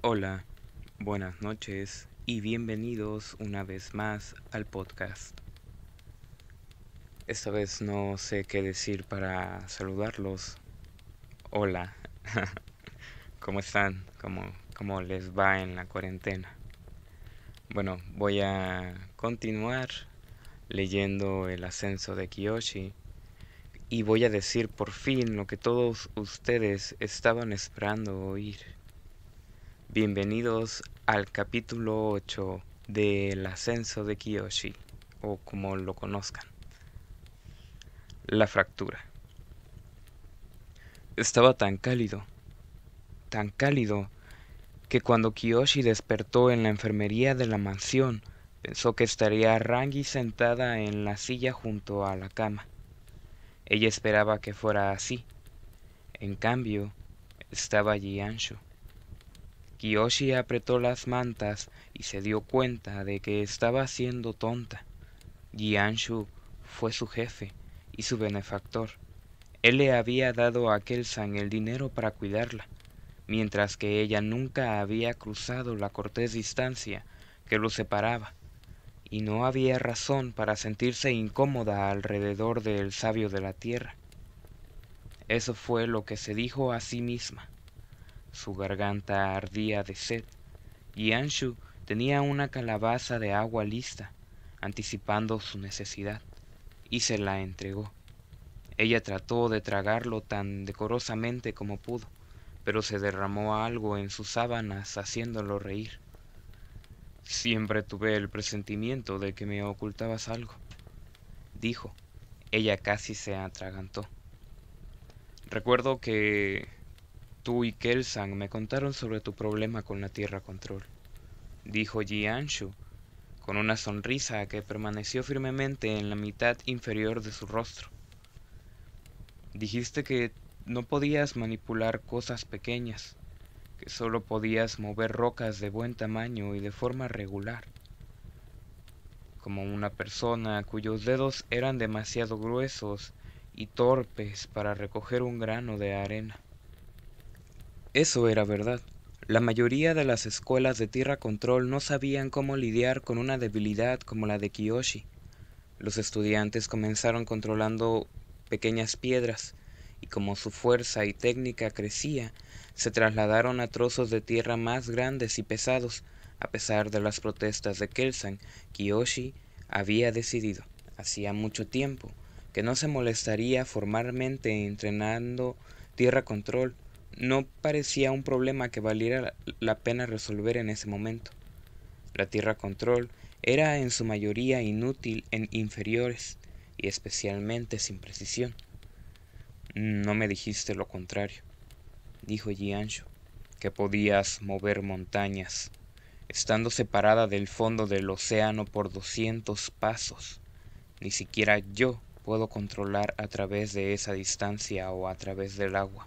Hola, buenas noches y bienvenidos una vez más al podcast. Esta vez no sé qué decir para saludarlos. Hola, ¿cómo están? ¿Cómo, ¿Cómo les va en la cuarentena? Bueno, voy a continuar leyendo El ascenso de Kiyoshi y voy a decir por fin lo que todos ustedes estaban esperando oír Bienvenidos al capítulo 8 del ascenso de Kiyoshi, o como lo conozcan. La fractura. Estaba tan cálido, tan cálido, que cuando Kiyoshi despertó en la enfermería de la mansión, pensó que estaría Rangi sentada en la silla junto a la cama. Ella esperaba que fuera así. En cambio, estaba allí Anshu Kiyoshi apretó las mantas y se dio cuenta de que estaba siendo tonta. Jianshu fue su jefe y su benefactor. Él le había dado a Kelsan el dinero para cuidarla, mientras que ella nunca había cruzado la cortés distancia que lo separaba, y no había razón para sentirse incómoda alrededor del sabio de la tierra. Eso fue lo que se dijo a sí misma su garganta ardía de sed, y Anshu tenía una calabaza de agua lista, anticipando su necesidad, y se la entregó. Ella trató de tragarlo tan decorosamente como pudo, pero se derramó algo en sus sábanas haciéndolo reír. Siempre tuve el presentimiento de que me ocultabas algo, dijo. Ella casi se atragantó. Recuerdo que Tú y Kelsang me contaron sobre tu problema con la Tierra Control, dijo Anshu con una sonrisa que permaneció firmemente en la mitad inferior de su rostro. Dijiste que no podías manipular cosas pequeñas, que solo podías mover rocas de buen tamaño y de forma regular, como una persona cuyos dedos eran demasiado gruesos y torpes para recoger un grano de arena. Eso era verdad. La mayoría de las escuelas de Tierra Control no sabían cómo lidiar con una debilidad como la de Kiyoshi. Los estudiantes comenzaron controlando pequeñas piedras, y como su fuerza y técnica crecía, se trasladaron a trozos de tierra más grandes y pesados, a pesar de las protestas de Kelsan, Kiyoshi había decidido, hacía mucho tiempo, que no se molestaría formalmente entrenando Tierra Control no parecía un problema que valiera la pena resolver en ese momento. La Tierra Control era en su mayoría inútil en inferiores y especialmente sin precisión. No me dijiste lo contrario, dijo Giancho, que podías mover montañas, estando separada del fondo del océano por doscientos pasos. Ni siquiera yo puedo controlar a través de esa distancia o a través del agua.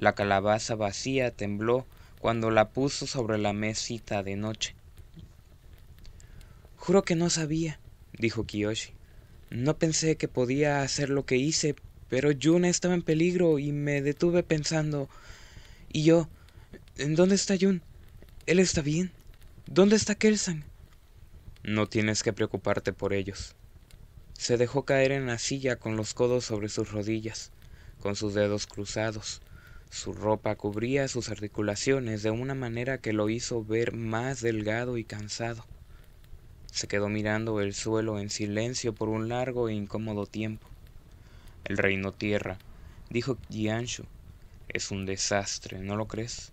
La calabaza vacía tembló cuando la puso sobre la mesita de noche. Juro que no sabía, dijo Kiyoshi. No pensé que podía hacer lo que hice, pero Yuna estaba en peligro y me detuve pensando. ¿Y yo? ¿En dónde está Yun? ¿Él está bien? ¿Dónde está Kelsan? No tienes que preocuparte por ellos. Se dejó caer en la silla con los codos sobre sus rodillas, con sus dedos cruzados, su ropa cubría sus articulaciones de una manera que lo hizo ver más delgado y cansado. Se quedó mirando el suelo en silencio por un largo e incómodo tiempo. El reino tierra, dijo Jianshu, es un desastre, ¿no lo crees?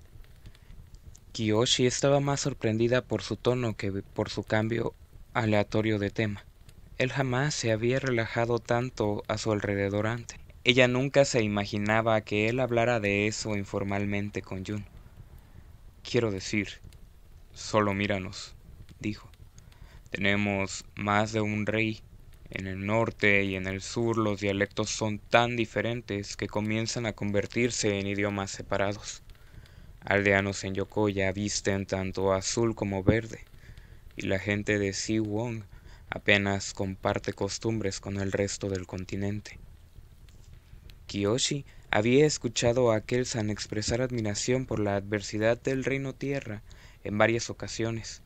Kiyoshi estaba más sorprendida por su tono que por su cambio aleatorio de tema. Él jamás se había relajado tanto a su alrededor antes. Ella nunca se imaginaba que él hablara de eso informalmente con Jun. Quiero decir, solo míranos, dijo. Tenemos más de un rey. En el norte y en el sur los dialectos son tan diferentes que comienzan a convertirse en idiomas separados. Aldeanos en Yokoya visten tanto azul como verde, y la gente de Siwon apenas comparte costumbres con el resto del continente. Kiyoshi había escuchado a aquel san expresar admiración por la adversidad del reino tierra en varias ocasiones,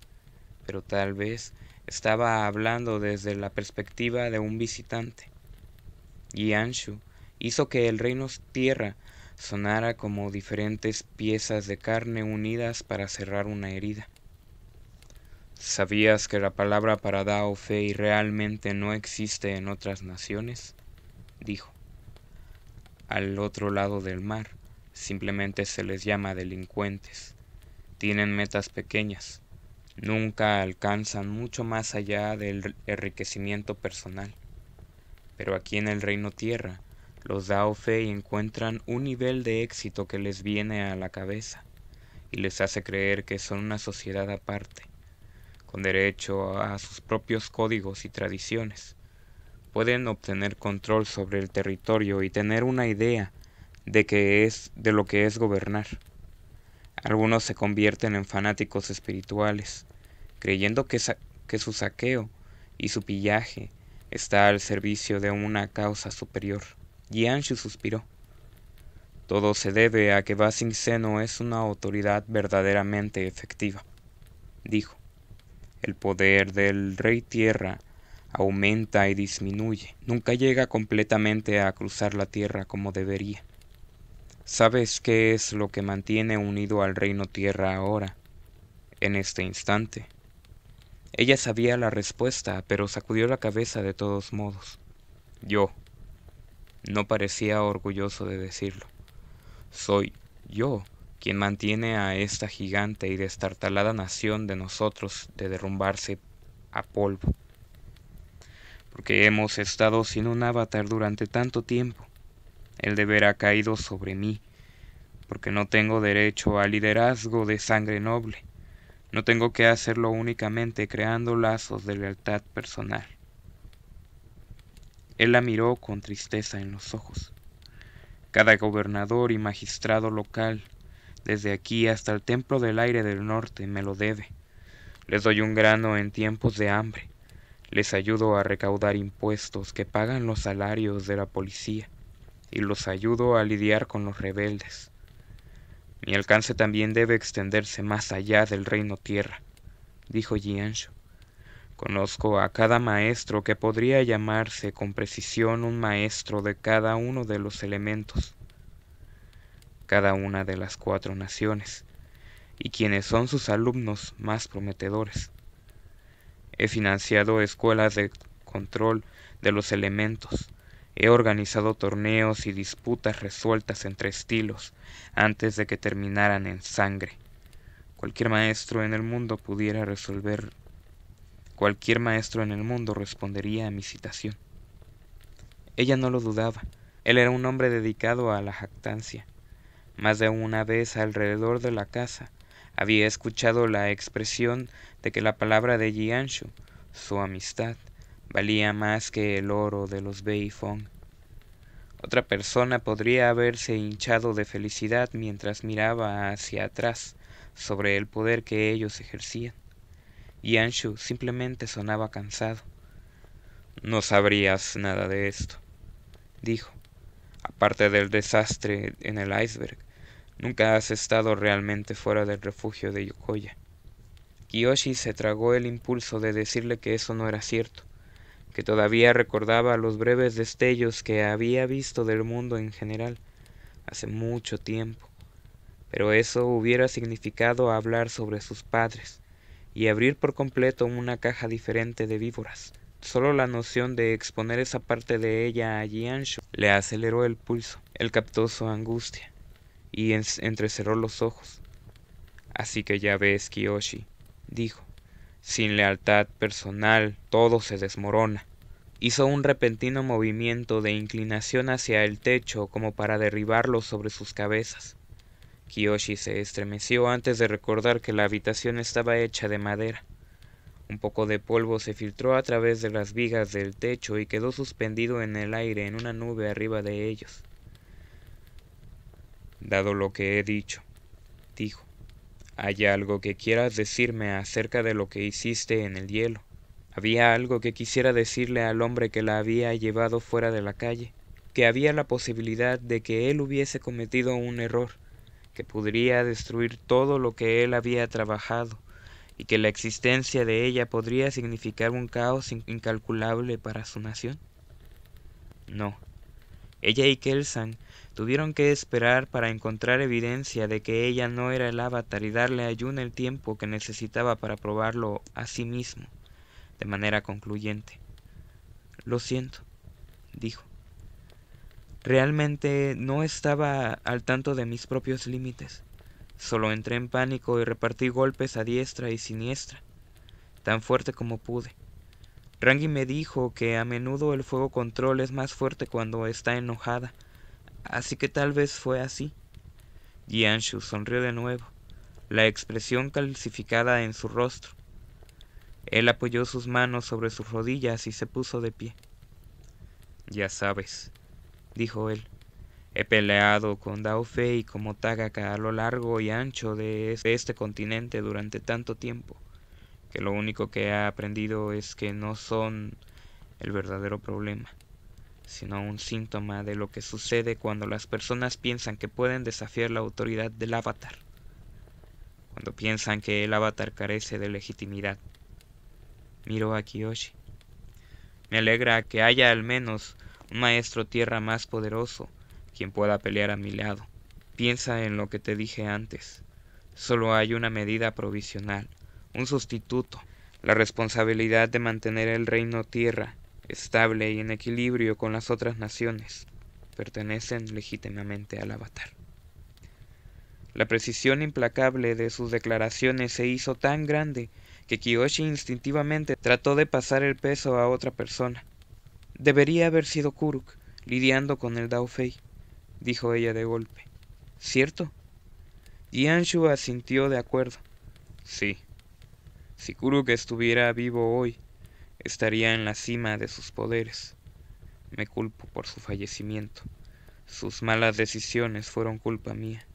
pero tal vez estaba hablando desde la perspectiva de un visitante. Anshu hizo que el reino tierra sonara como diferentes piezas de carne unidas para cerrar una herida. ¿Sabías que la palabra para Dao Fei realmente no existe en otras naciones? dijo al otro lado del mar, simplemente se les llama delincuentes. Tienen metas pequeñas, nunca alcanzan mucho más allá del enriquecimiento personal. Pero aquí en el reino tierra, los Fei encuentran un nivel de éxito que les viene a la cabeza y les hace creer que son una sociedad aparte, con derecho a sus propios códigos y tradiciones pueden obtener control sobre el territorio y tener una idea de, que es, de lo que es gobernar. Algunos se convierten en fanáticos espirituales, creyendo que, su saqueo y su pillaje está al servicio de una causa superior. anshu suspiró. Todo se debe a que Basing es una autoridad verdaderamente efectiva, dijo. El poder del Rey Tierra aumenta y disminuye, nunca llega completamente a cruzar la tierra como debería. ¿Sabes qué es lo que mantiene unido al reino tierra ahora, en este instante? Ella sabía la respuesta, pero sacudió la cabeza de todos modos. Yo. No parecía orgulloso de decirlo. Soy yo quien mantiene a esta gigante y destartalada nación de nosotros de derrumbarse a polvo porque hemos estado sin un avatar durante tanto tiempo. El deber ha caído sobre mí, porque no tengo derecho a liderazgo de sangre noble. No tengo que hacerlo únicamente creando lazos de lealtad personal. Él la miró con tristeza en los ojos. Cada gobernador y magistrado local, desde aquí hasta el Templo del Aire del Norte, me lo debe. Les doy un grano en tiempos de hambre, les ayudo a recaudar impuestos que pagan los salarios de la policía y los ayudo a lidiar con los rebeldes. Mi alcance también debe extenderse más allá del reino tierra, dijo Giancho. Conozco a cada maestro que podría llamarse con precisión un maestro de cada uno de los elementos, cada una de las cuatro naciones, y quienes son sus alumnos más prometedores. He financiado escuelas de control de los elementos. He organizado torneos y disputas resueltas entre estilos antes de que terminaran en sangre. Cualquier maestro en el mundo pudiera resolver... Cualquier maestro en el mundo respondería a mi citación. Ella no lo dudaba. Él era un hombre dedicado a la jactancia. Más de una vez alrededor de la casa había escuchado la expresión de que la palabra de Jianshu, su amistad, valía más que el oro de los Beifong. Otra persona podría haberse hinchado de felicidad mientras miraba hacia atrás sobre el poder que ellos ejercían. Yanshu simplemente sonaba cansado. No sabrías nada de esto, dijo. Aparte del desastre en el iceberg, Nunca has estado realmente fuera del refugio de Yokoya. Kiyoshi se tragó el impulso de decirle que eso no era cierto, que todavía recordaba los breves destellos que había visto del mundo en general hace mucho tiempo, pero eso hubiera significado hablar sobre sus padres y abrir por completo una caja diferente de víboras. Solo la noción de exponer esa parte de ella a Jiancho le aceleró el pulso. el captó su angustia y entrecerró los ojos. Así que ya ves, Kiyoshi, dijo, sin lealtad personal todo se desmorona. Hizo un repentino movimiento de inclinación hacia el techo como para derribarlo sobre sus cabezas. Kiyoshi se estremeció antes de recordar que la habitación estaba hecha de madera. Un poco de polvo se filtró a través de las vigas del techo y quedó suspendido en el aire en una nube arriba de ellos dado lo que he dicho, dijo, ¿hay algo que quieras decirme acerca de lo que hiciste en el hielo? Había algo que quisiera decirle al hombre que la había llevado fuera de la calle, que había la posibilidad de que él hubiese cometido un error, que podría destruir todo lo que él había trabajado, y que la existencia de ella podría significar un caos incalculable para su nación? No, ella y Kelsan tuvieron que esperar para encontrar evidencia de que ella no era el avatar y darle a el tiempo que necesitaba para probarlo a sí mismo, de manera concluyente. Lo siento, dijo. Realmente no estaba al tanto de mis propios límites. Solo entré en pánico y repartí golpes a diestra y siniestra, tan fuerte como pude. Rangi me dijo que a menudo el fuego control es más fuerte cuando está enojada, así que tal vez fue así. Jianshu sonrió de nuevo, la expresión calcificada en su rostro. Él apoyó sus manos sobre sus rodillas y se puso de pie. Ya sabes, dijo él, he peleado con Dao y como Tagaka a lo largo y ancho de este continente durante tanto tiempo que lo único que ha aprendido es que no son el verdadero problema, sino un síntoma de lo que sucede cuando las personas piensan que pueden desafiar la autoridad del avatar, cuando piensan que el avatar carece de legitimidad. Miro a Kiyoshi. Me alegra que haya al menos un maestro tierra más poderoso quien pueda pelear a mi lado. Piensa en lo que te dije antes. Solo hay una medida provisional un sustituto, la responsabilidad de mantener el reino tierra estable y en equilibrio con las otras naciones, pertenecen legítimamente al avatar. La precisión implacable de sus declaraciones se hizo tan grande que Kiyoshi instintivamente trató de pasar el peso a otra persona. Debería haber sido Kuruk, lidiando con el Daofei, dijo ella de golpe. ¿Cierto? Yanshu asintió de acuerdo. Sí, si Kuruk estuviera vivo hoy, estaría en la cima de sus poderes. Me culpo por su fallecimiento. Sus malas decisiones fueron culpa mía.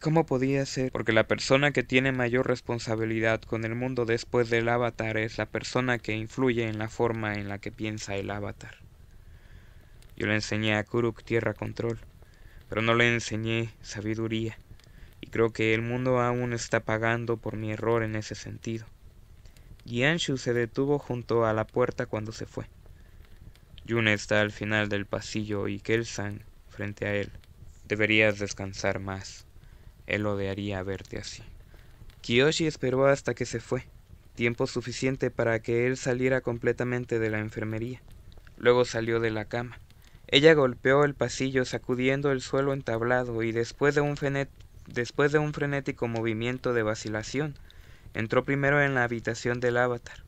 ¿Cómo podía ser? Porque la persona que tiene mayor responsabilidad con el mundo después del avatar es la persona que influye en la forma en la que piensa el avatar. Yo le enseñé a Kuruk tierra control, pero no le enseñé sabiduría, y creo que el mundo aún está pagando por mi error en ese sentido. Yanshu se detuvo junto a la puerta cuando se fue. Yun está al final del pasillo y Kelsan frente a él. Deberías descansar más. Él odiaría verte así. Kiyoshi esperó hasta que se fue, tiempo suficiente para que él saliera completamente de la enfermería. Luego salió de la cama. Ella golpeó el pasillo sacudiendo el suelo entablado y después de un, después de un frenético movimiento de vacilación, Entró primero en la habitación del avatar.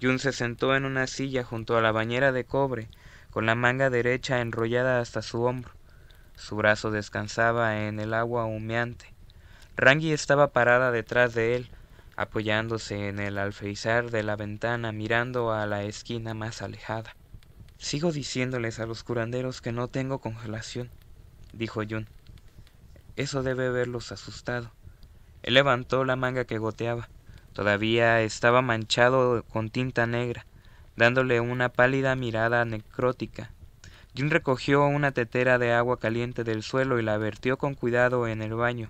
Jun se sentó en una silla junto a la bañera de cobre, con la manga derecha enrollada hasta su hombro. Su brazo descansaba en el agua humeante. Rangi estaba parada detrás de él, apoyándose en el alféizar de la ventana mirando a la esquina más alejada. Sigo diciéndoles a los curanderos que no tengo congelación, dijo Jun. Eso debe verlos asustado. Él levantó la manga que goteaba. Todavía estaba manchado con tinta negra, dándole una pálida mirada necrótica. Jim recogió una tetera de agua caliente del suelo y la vertió con cuidado en el baño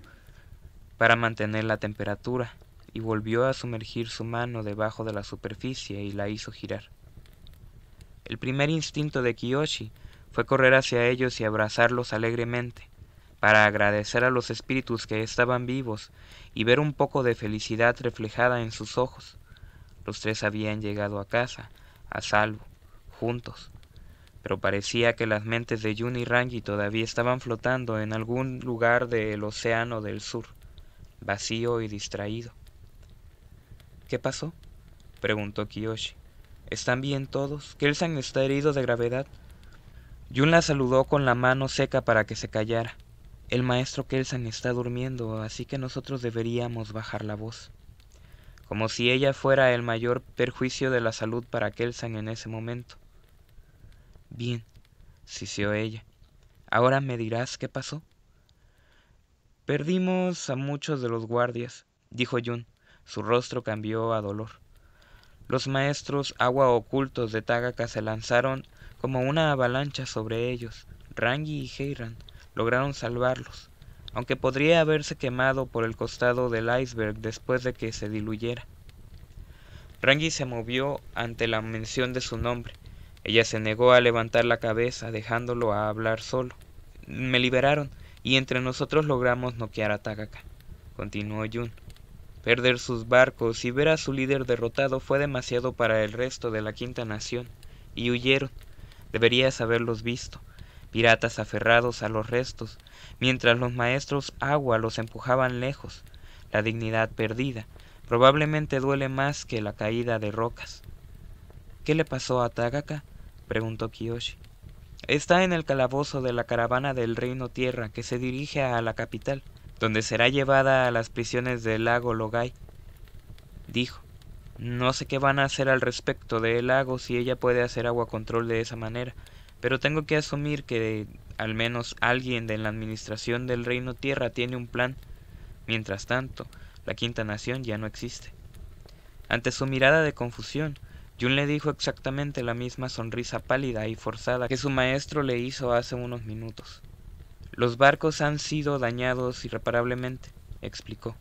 para mantener la temperatura, y volvió a sumergir su mano debajo de la superficie y la hizo girar. El primer instinto de Kiyoshi fue correr hacia ellos y abrazarlos alegremente, para agradecer a los espíritus que estaban vivos y ver un poco de felicidad reflejada en sus ojos. Los tres habían llegado a casa, a salvo, juntos, pero parecía que las mentes de Jun y Rangi todavía estaban flotando en algún lugar del océano del sur, vacío y distraído. ¿Qué pasó? preguntó Kiyoshi. ¿Están bien todos? ¿Kelsan está herido de gravedad? Jun la saludó con la mano seca para que se callara. El maestro Kelsan está durmiendo, así que nosotros deberíamos bajar la voz. Como si ella fuera el mayor perjuicio de la salud para Kelsan en ese momento. Bien, siseó ella. ¿Ahora me dirás qué pasó? Perdimos a muchos de los guardias, dijo Jun. Su rostro cambió a dolor. Los maestros agua ocultos de Tagaka se lanzaron como una avalancha sobre ellos, Rangi y Heiran lograron salvarlos, aunque podría haberse quemado por el costado del iceberg después de que se diluyera. Rangi se movió ante la mención de su nombre. Ella se negó a levantar la cabeza, dejándolo a hablar solo. Me liberaron y entre nosotros logramos noquear a Takaka, continuó Jun. Perder sus barcos y ver a su líder derrotado fue demasiado para el resto de la Quinta Nación, y huyeron. Deberías haberlos visto piratas aferrados a los restos, mientras los maestros agua los empujaban lejos, la dignidad perdida, probablemente duele más que la caída de rocas. ¿Qué le pasó a Tagaka? preguntó Kiyoshi. Está en el calabozo de la caravana del reino tierra que se dirige a la capital, donde será llevada a las prisiones del lago Logai. Dijo, no sé qué van a hacer al respecto del lago si ella puede hacer agua control de esa manera, pero tengo que asumir que al menos alguien de la administración del reino tierra tiene un plan. Mientras tanto, la quinta nación ya no existe. Ante su mirada de confusión, Jun le dijo exactamente la misma sonrisa pálida y forzada que su maestro le hizo hace unos minutos. Los barcos han sido dañados irreparablemente, explicó.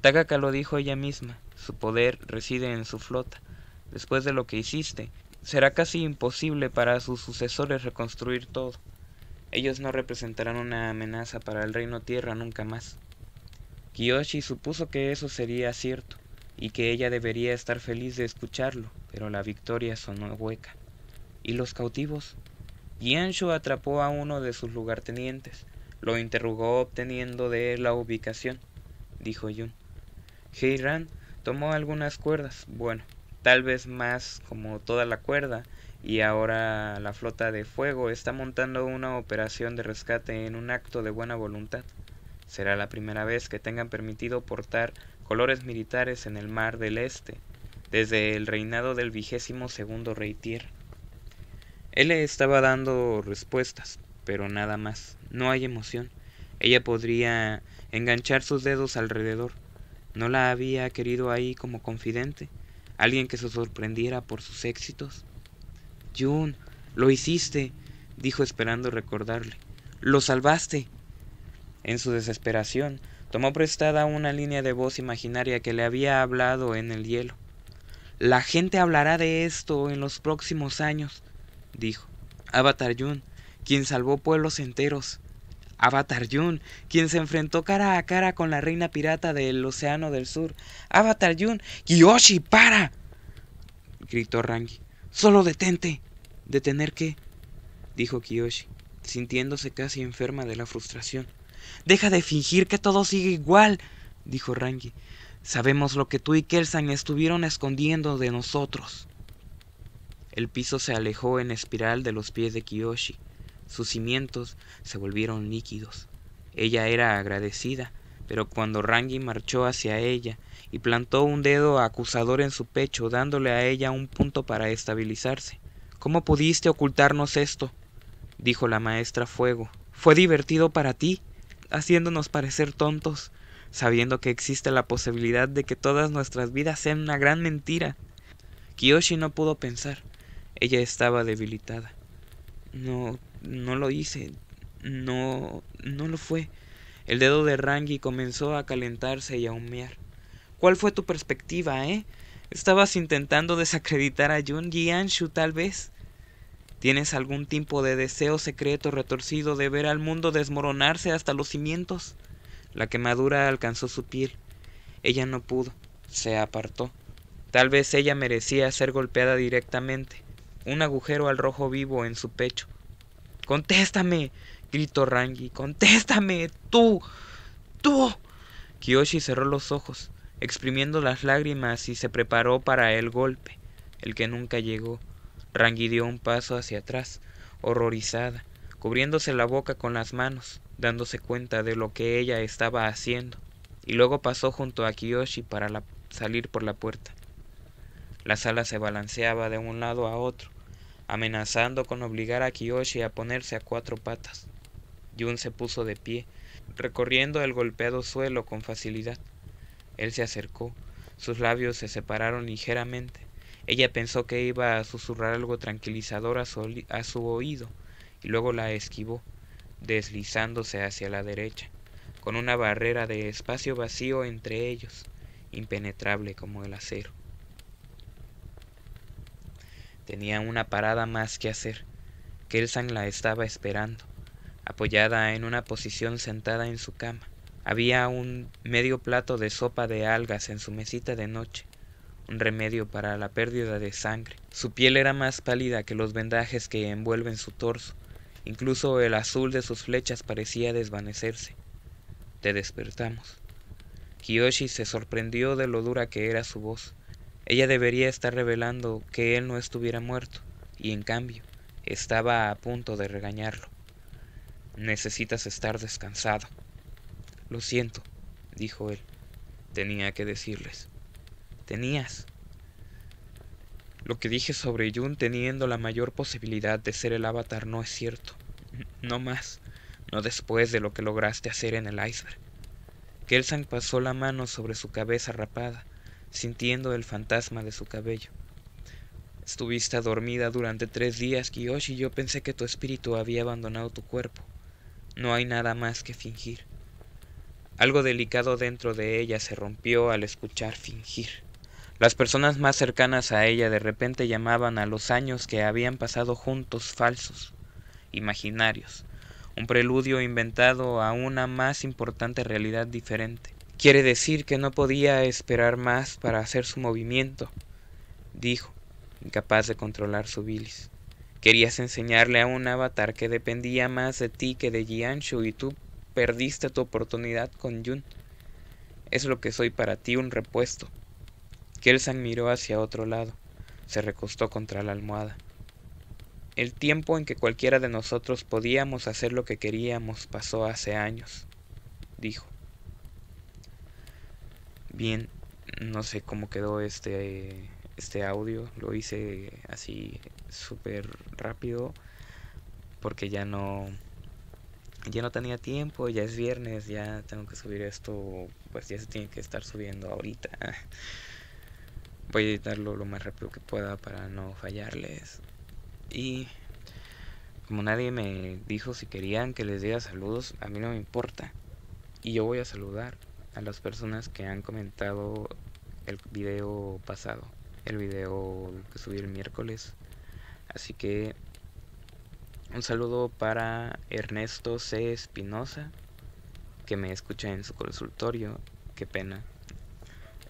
Tagaka lo dijo ella misma, su poder reside en su flota. Después de lo que hiciste, Será casi imposible para sus sucesores reconstruir todo. Ellos no representarán una amenaza para el reino tierra nunca más. Kiyoshi supuso que eso sería cierto, y que ella debería estar feliz de escucharlo, pero la victoria sonó hueca. ¿Y los cautivos? Yanshu atrapó a uno de sus lugartenientes, lo interrogó obteniendo de él la ubicación, dijo Yun. Heiran tomó algunas cuerdas, bueno, tal vez más como toda la cuerda y ahora la flota de fuego está montando una operación de rescate en un acto de buena voluntad. Será la primera vez que tengan permitido portar colores militares en el mar del este, desde el reinado del vigésimo segundo rey tier Él le estaba dando respuestas, pero nada más, no hay emoción. Ella podría enganchar sus dedos alrededor. No la había querido ahí como confidente, alguien que se sorprendiera por sus éxitos. Jun, lo hiciste, dijo esperando recordarle. Lo salvaste. En su desesperación, tomó prestada una línea de voz imaginaria que le había hablado en el hielo. La gente hablará de esto en los próximos años, dijo. Avatar Jun, quien salvó pueblos enteros. Avatar Yun, quien se enfrentó cara a cara con la reina pirata del Océano del Sur. Avatar Yun, Kiyoshi, para. gritó Rangi. Solo detente. ¿Detener qué? dijo Kiyoshi, sintiéndose casi enferma de la frustración. Deja de fingir que todo sigue igual, dijo Rangi. Sabemos lo que tú y Kelsan estuvieron escondiendo de nosotros. El piso se alejó en espiral de los pies de Kiyoshi sus cimientos se volvieron líquidos. Ella era agradecida, pero cuando Rangi marchó hacia ella y plantó un dedo acusador en su pecho, dándole a ella un punto para estabilizarse. ¿Cómo pudiste ocultarnos esto? dijo la maestra Fuego. Fue divertido para ti, haciéndonos parecer tontos, sabiendo que existe la posibilidad de que todas nuestras vidas sean una gran mentira. Kiyoshi no pudo pensar. Ella estaba debilitada. No no lo hice, no, no lo fue. El dedo de Rangi comenzó a calentarse y a humear. ¿Cuál fue tu perspectiva, eh? ¿Estabas intentando desacreditar a Jun Anshu tal vez? ¿Tienes algún tipo de deseo secreto retorcido de ver al mundo desmoronarse hasta los cimientos? La quemadura alcanzó su piel. Ella no pudo. Se apartó. Tal vez ella merecía ser golpeada directamente. Un agujero al rojo vivo en su pecho. Contéstame, gritó Rangi. Contéstame, tú, tú. Kiyoshi cerró los ojos, exprimiendo las lágrimas y se preparó para el golpe, el que nunca llegó. Rangi dio un paso hacia atrás, horrorizada, cubriéndose la boca con las manos, dándose cuenta de lo que ella estaba haciendo, y luego pasó junto a Kiyoshi para salir por la puerta. La sala se balanceaba de un lado a otro, amenazando con obligar a Kiyoshi a ponerse a cuatro patas. Jun se puso de pie, recorriendo el golpeado suelo con facilidad. Él se acercó, sus labios se separaron ligeramente. Ella pensó que iba a susurrar algo tranquilizador a su, a su oído, y luego la esquivó, deslizándose hacia la derecha, con una barrera de espacio vacío entre ellos, impenetrable como el acero. Tenía una parada más que hacer. Kelsan la estaba esperando, apoyada en una posición sentada en su cama. Había un medio plato de sopa de algas en su mesita de noche, un remedio para la pérdida de sangre. Su piel era más pálida que los vendajes que envuelven su torso. Incluso el azul de sus flechas parecía desvanecerse. Te despertamos. Kiyoshi se sorprendió de lo dura que era su voz. Ella debería estar revelando que él no estuviera muerto, y en cambio, estaba a punto de regañarlo. Necesitas estar descansado. Lo siento, dijo él. Tenía que decirles. Tenías. Lo que dije sobre Jun teniendo la mayor posibilidad de ser el avatar no es cierto. No más. No después de lo que lograste hacer en el iceberg. Kelsang pasó la mano sobre su cabeza rapada sintiendo el fantasma de su cabello. Estuviste dormida durante tres días, Kiyoshi, y yo pensé que tu espíritu había abandonado tu cuerpo. No hay nada más que fingir. Algo delicado dentro de ella se rompió al escuchar fingir. Las personas más cercanas a ella de repente llamaban a los años que habían pasado juntos falsos, imaginarios, un preludio inventado a una más importante realidad diferente. Quiere decir que no podía esperar más para hacer su movimiento, dijo, incapaz de controlar su bilis. Querías enseñarle a un avatar que dependía más de ti que de Jianshu y tú perdiste tu oportunidad con Yun. Es lo que soy para ti, un repuesto. Kelsan miró hacia otro lado. Se recostó contra la almohada. El tiempo en que cualquiera de nosotros podíamos hacer lo que queríamos pasó hace años, dijo bien. No sé cómo quedó este, este audio. Lo hice así súper rápido porque ya no ya no tenía tiempo, ya es viernes, ya tengo que subir esto, pues ya se tiene que estar subiendo ahorita. Voy a editarlo lo más rápido que pueda para no fallarles. Y como nadie me dijo si querían que les diera saludos, a mí no me importa. Y yo voy a saludar a las personas que han comentado el video pasado, el video que subí el miércoles. Así que un saludo para Ernesto C. Espinosa, que me escucha en su consultorio. Qué pena.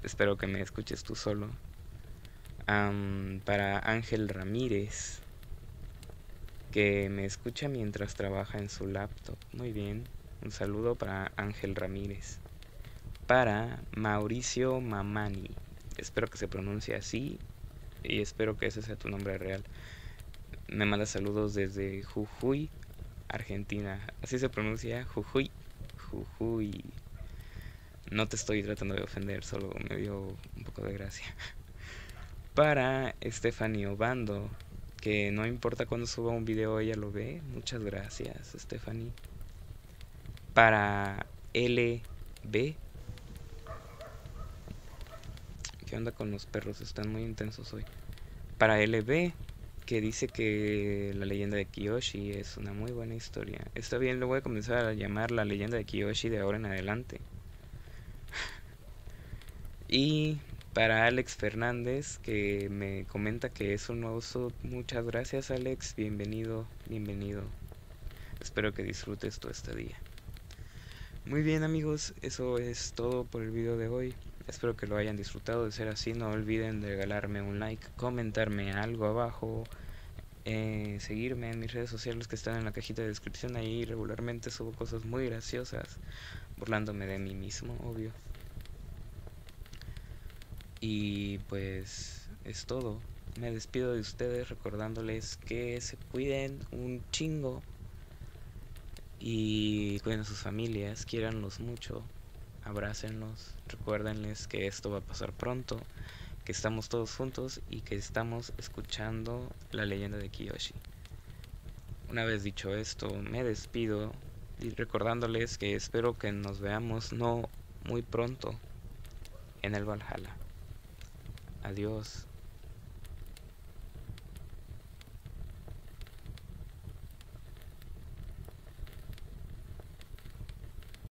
Espero que me escuches tú solo. para Ángel Ramírez, que me escucha mientras trabaja en su laptop. Muy bien. Un saludo para Ángel Ramírez para Mauricio Mamani. Espero que se pronuncie así y espero que ese sea tu nombre real. Me manda saludos desde Jujuy, Argentina. Así se pronuncia Jujuy. Jujuy. No te estoy tratando de ofender, solo me dio un poco de gracia. Para Stephanie Obando, que no importa cuando suba un video, ella lo ve. Muchas gracias, Stephanie. Para LB que onda con los perros? Están muy intensos hoy. Para LB, que dice que la leyenda de Kiyoshi es una muy buena historia. Está bien, lo voy a comenzar a llamar la leyenda de Kiyoshi de ahora en adelante. y para Alex Fernández, que me comenta que es un nuevo Muchas gracias, Alex. Bienvenido, bienvenido. Espero que disfrutes este día Muy bien, amigos, eso es todo por el video de hoy. Espero que lo hayan disfrutado. De ser así, no olviden de regalarme un like, comentarme algo abajo, eh, seguirme en mis redes sociales que están en la cajita de descripción. Ahí regularmente subo cosas muy graciosas, burlándome de mí mismo, obvio. Y pues es todo. Me despido de ustedes recordándoles que se cuiden un chingo y cuiden a sus familias, quiéranlos mucho abrácenlos, recuérdenles que esto va a pasar pronto, que estamos todos juntos y que estamos escuchando la leyenda de Kiyoshi. Una vez dicho esto, me despido y recordándoles que espero que nos veamos no muy pronto en el Valhalla. Adiós.